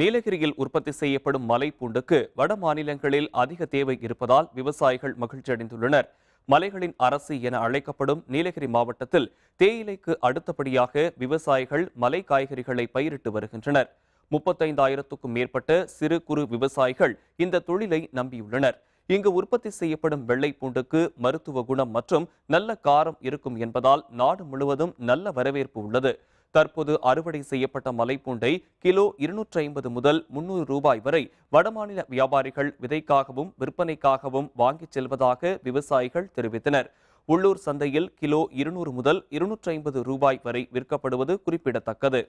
நீலகிரியில் உற்பத்தி செய்யப்படும் மலைப்பூண்டுக்கு வட மாநிலங்களில் அதிக தேவை இருப்பதால் விவசாயிகள் மகிழ்ச்சியடைந்துள்ளனர் மலைகளின் அரசு என அழைக்கப்படும் நீலகிரி மாவட்டத்தில் தேயிலைக்கு அடுத்தபடியாக விவசாயிகள் மலை காய்கறிகளை பயிரிட்டு வருகின்றனர் முப்பத்தைந்தாயிரத்துக்கும் மேற்பட்ட சிறு குறு விவசாயிகள் இந்த தொழிலை நம்பியுள்ளனர் இங்கு உற்பத்தி செய்யப்படும் வெள்ளை பூண்டுக்கு மருத்துவ குணம் மற்றும் நல்ல காரம் இருக்கும் என்பதால் நாடு முழுவதும் நல்ல வரவேற்பு உள்ளது தற்போது அறுவடை செய்யப்பட்ட மலைப்பூண்டை கிலோ இருநூற்றி ஐம்பது முதல் முன்னூறு ரூபாய் வரை வடமாநில வியாபாரிகள் விதைக்காகவும் விற்பனைக்காகவும் வாங்கிச் செல்வதாக விவசாயிகள் தெரிவித்தனர் உள்ளூர் சந்தையில் கிலோ இருநூறு முதல் இருநூற்றி ஐம்பது ரூபாய் வரை விற்கப்படுவது குறிப்பிடத்தக்கது